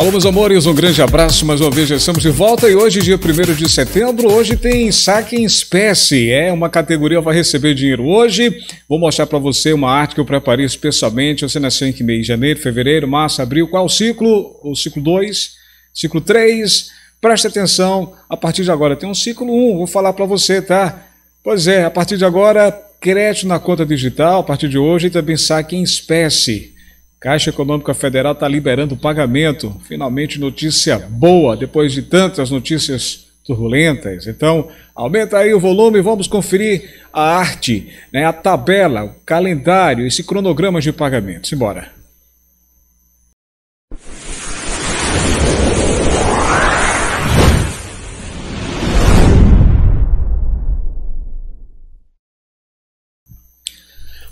Alô, meus amores, um grande abraço. Mais uma vez já estamos de volta e hoje, dia 1 de setembro, hoje tem saque em espécie. É uma categoria vai receber dinheiro hoje. Vou mostrar para você uma arte que eu preparei especialmente. Você nasceu em que mês? Janeiro, fevereiro, março, abril. Qual o ciclo? O ciclo 2, ciclo 3. Preste atenção, a partir de agora tem um ciclo 1, um, vou falar para você, tá? Pois é, a partir de agora, crédito na conta digital, a partir de hoje, e também saque em espécie. Caixa Econômica Federal está liberando o pagamento. Finalmente, notícia boa, depois de tantas notícias turbulentas. Então, aumenta aí o volume, vamos conferir a arte, né, a tabela, o calendário, esse cronograma de pagamentos. Embora.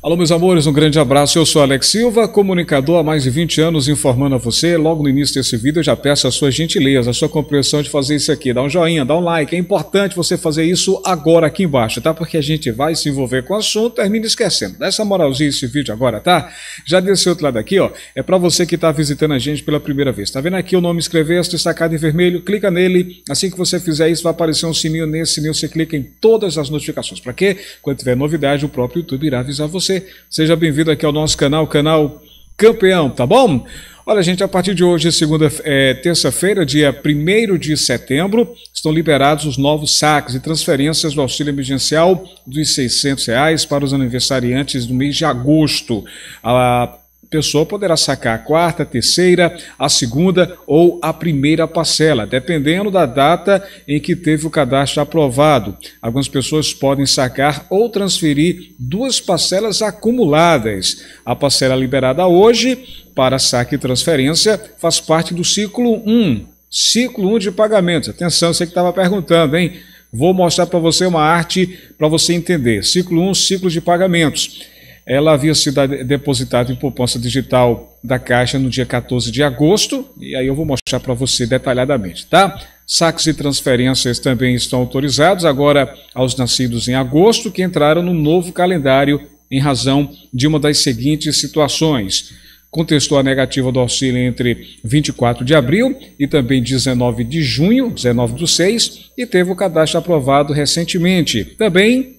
Alô, meus amores, um grande abraço. Eu sou Alex Silva, comunicador há mais de 20 anos, informando a você. Logo no início desse vídeo, eu já peço a sua gentileza, a sua compreensão de fazer isso aqui. Dá um joinha, dá um like. É importante você fazer isso agora aqui embaixo, tá? Porque a gente vai se envolver com o assunto, termina esquecendo. Dá essa moralzinha esse vídeo agora, tá? Já desse outro lado aqui, ó. É para você que está visitando a gente pela primeira vez. Tá vendo aqui o nome escrever, está destacado em vermelho? Clica nele. Assim que você fizer isso, vai aparecer um sininho. Nesse sininho você clica em todas as notificações. Para quê? Quando tiver novidade, o próprio YouTube irá avisar você você. Seja bem-vindo aqui ao nosso canal, canal Campeão, tá bom? Olha, gente, a partir de hoje, segunda, é, terça-feira, dia 1 de setembro, estão liberados os novos saques e transferências do auxílio emergencial dos R$ reais para os aniversariantes do mês de agosto. A pessoa poderá sacar a quarta, a terceira, a segunda ou a primeira parcela, dependendo da data em que teve o cadastro aprovado. Algumas pessoas podem sacar ou transferir duas parcelas acumuladas. A parcela liberada hoje para saque e transferência faz parte do ciclo 1. Ciclo 1 de pagamentos. Atenção, você que estava perguntando, hein? Vou mostrar para você uma arte para você entender. Ciclo 1, ciclo de pagamentos ela havia sido depositada em poupança digital da Caixa no dia 14 de agosto, e aí eu vou mostrar para você detalhadamente, tá? Saques e transferências também estão autorizados agora aos nascidos em agosto, que entraram no novo calendário em razão de uma das seguintes situações. Contestou a negativa do auxílio entre 24 de abril e também 19 de junho, 19 do 6, e teve o cadastro aprovado recentemente. Também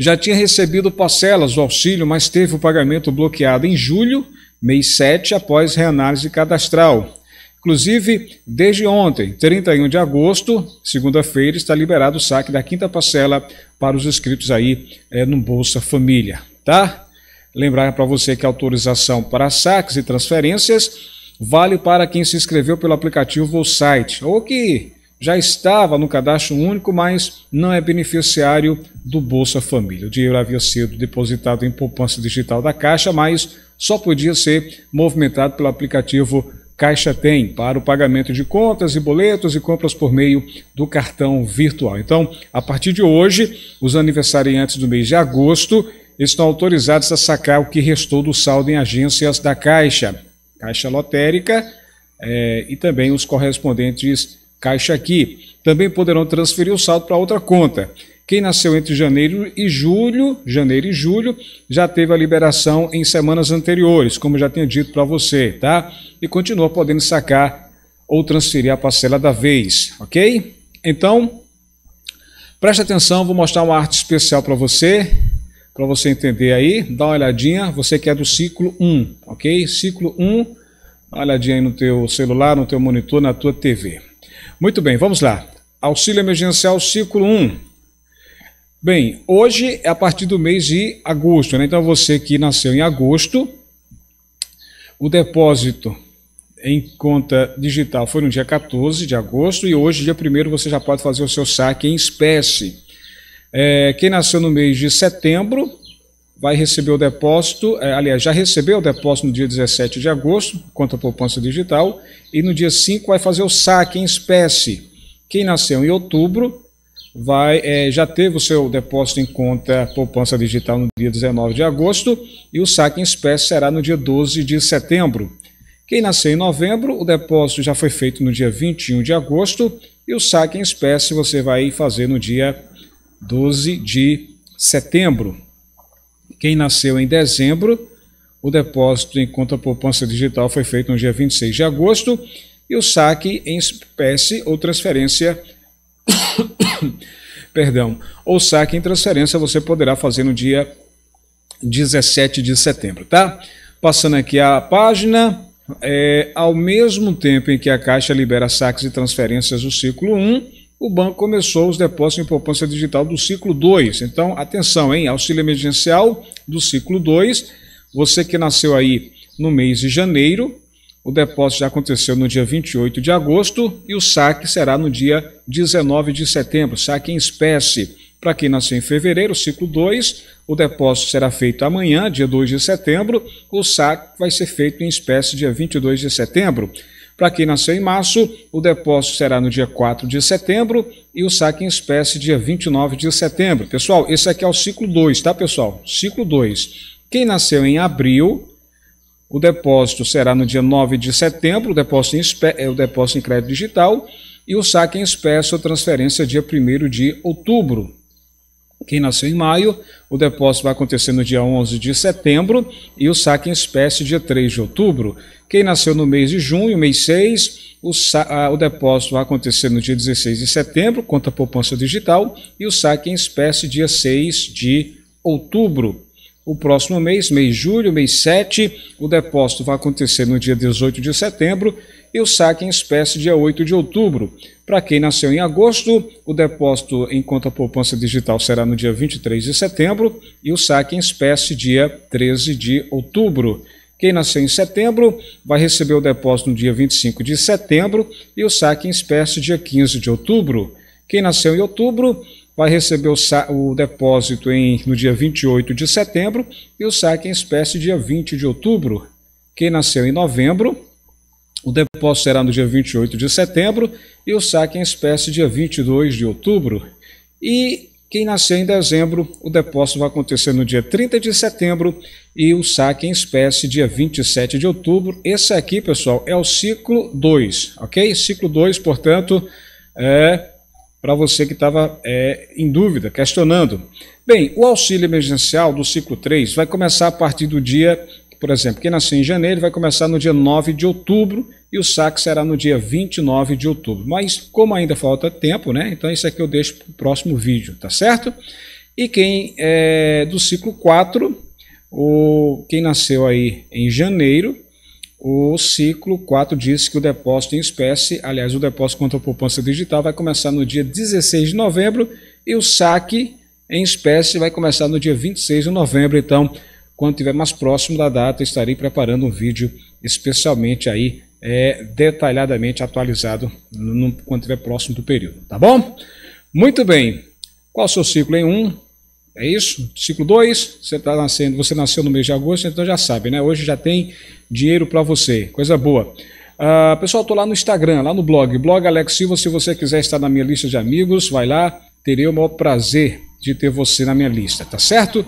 já tinha recebido parcelas do auxílio, mas teve o pagamento bloqueado em julho, mês 7, após reanálise cadastral. Inclusive, desde ontem, 31 de agosto, segunda-feira, está liberado o saque da quinta parcela para os inscritos aí é, no Bolsa Família, tá? Lembrar para você que a autorização para saques e transferências vale para quem se inscreveu pelo aplicativo ou site, ou que já estava no cadastro único, mas não é beneficiário do Bolsa Família. O dinheiro havia sido depositado em poupança digital da Caixa, mas só podia ser movimentado pelo aplicativo Caixa Tem para o pagamento de contas e boletos e compras por meio do cartão virtual. Então, a partir de hoje, os aniversariantes do mês de agosto estão autorizados a sacar o que restou do saldo em agências da Caixa, Caixa Lotérica é, e também os correspondentes caixa aqui. Também poderão transferir o saldo para outra conta. Quem nasceu entre janeiro e julho, janeiro e julho, já teve a liberação em semanas anteriores, como já tinha dito para você, tá? E continua podendo sacar ou transferir a parcela da vez, ok? Então, preste atenção, vou mostrar uma arte especial para você, para você entender aí, dá uma olhadinha, você que é do ciclo 1, ok? Ciclo 1, dá uma olhadinha aí no teu celular, no teu monitor, na tua TV. Muito bem, vamos lá. Auxílio emergencial ciclo 1. Bem, hoje é a partir do mês de agosto, né? Então você que nasceu em agosto, o depósito em conta digital foi no dia 14 de agosto e hoje, dia 1 você já pode fazer o seu saque em espécie. É, quem nasceu no mês de setembro, vai receber o depósito, é, aliás, já recebeu o depósito no dia 17 de agosto, quanto à poupança digital, e no dia 5 vai fazer o saque em espécie. Quem nasceu em outubro vai é, já teve o seu depósito em conta poupança digital no dia 19 de agosto e o saque em espécie será no dia 12 de setembro. Quem nasceu em novembro, o depósito já foi feito no dia 21 de agosto e o saque em espécie você vai fazer no dia 12 de setembro. Quem nasceu em dezembro, o depósito em conta poupança digital foi feito no dia 26 de agosto e o saque em espécie ou transferência perdão, ou saque em transferência você poderá fazer no dia 17 de setembro, tá? Passando aqui a página, é, ao mesmo tempo em que a Caixa libera saques e transferências do ciclo 1, o banco começou os depósitos em poupança digital do ciclo 2. Então, atenção, hein? Auxílio emergencial do ciclo 2. Você que nasceu aí no mês de janeiro, o depósito já aconteceu no dia 28 de agosto e o saque será no dia 19 de setembro, saque em espécie. Para quem nasceu em fevereiro, ciclo 2, o depósito será feito amanhã, dia 2 de setembro, o saque vai ser feito em espécie dia 22 de setembro. Para quem nasceu em março, o depósito será no dia 4 de setembro e o saque em espécie dia 29 de setembro. Pessoal, esse aqui é o ciclo 2, tá, pessoal? Ciclo 2. Quem nasceu em abril, o depósito será no dia 9 de setembro, o depósito em, espé... É, o depósito em crédito digital e o saque em espécie ou transferência dia 1 de outubro. Quem nasceu em maio, o depósito vai acontecer no dia 11 de setembro e o saque em espécie dia 3 de outubro. Quem nasceu no mês de junho, mês 6, o, o depósito vai acontecer no dia 16 de setembro, conta poupança digital, e o saque em espécie dia 6 de outubro. O próximo mês, mês de julho, mês 7, o depósito vai acontecer no dia 18 de setembro e o saque em espécie dia 8 de outubro. Para quem nasceu em agosto, o depósito em conta poupança digital será no dia 23 de setembro e o saque em espécie dia 13 de outubro. Quem nasceu em setembro vai receber o depósito no dia 25 de setembro e o saque em espécie dia 15 de outubro. Quem nasceu em outubro vai receber o, o depósito em, no dia 28 de setembro e o saque em espécie dia 20 de outubro. Quem nasceu em novembro o depósito será no dia 28 de setembro e o saque em espécie dia 22 de outubro. E quem nascer em dezembro, o depósito vai acontecer no dia 30 de setembro e o saque em espécie dia 27 de outubro. Esse aqui, pessoal, é o ciclo 2, ok? Ciclo 2, portanto, é para você que estava é, em dúvida, questionando. Bem, o auxílio emergencial do ciclo 3 vai começar a partir do dia por exemplo, quem nasceu em janeiro vai começar no dia 9 de outubro e o saque será no dia 29 de outubro. Mas como ainda falta tempo, né? Então isso aqui eu deixo para o próximo vídeo, tá certo? E quem é do ciclo 4, o, quem nasceu aí em janeiro, o ciclo 4 diz que o depósito em espécie, aliás, o depósito contra a poupança digital vai começar no dia 16 de novembro e o saque em espécie vai começar no dia 26 de novembro. Então, quando estiver mais próximo da data, estarei preparando um vídeo especialmente aí é, detalhadamente atualizado no, no, quando estiver próximo do período, tá bom? Muito bem. Qual o seu ciclo em 1? Um, é isso? Ciclo 2, você está nascendo, você nasceu no mês de agosto, então já sabe, né? Hoje já tem dinheiro para você. Coisa boa. Uh, pessoal, estou lá no Instagram, lá no blog, blog Alex Silva. Se você quiser estar na minha lista de amigos, vai lá, terei o maior prazer de ter você na minha lista, tá certo?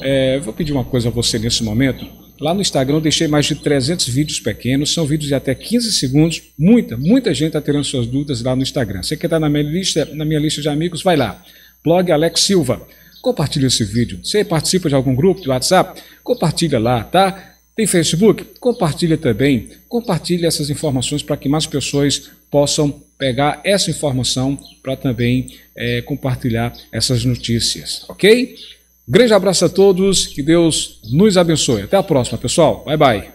É, vou pedir uma coisa a você nesse momento. Lá no Instagram eu deixei mais de 300 vídeos pequenos, são vídeos de até 15 segundos. Muita, muita gente está tirando suas dúvidas lá no Instagram. Você quer estar tá na minha lista, na minha lista de amigos, vai lá. Blog Alex Silva. Compartilha esse vídeo. Você participa de algum grupo de WhatsApp? Compartilha lá, tá? Tem Facebook? Compartilha também. Compartilha essas informações para que mais pessoas possam pegar essa informação para também é, compartilhar essas notícias, ok? Grande abraço a todos, que Deus nos abençoe. Até a próxima, pessoal. Bye, bye.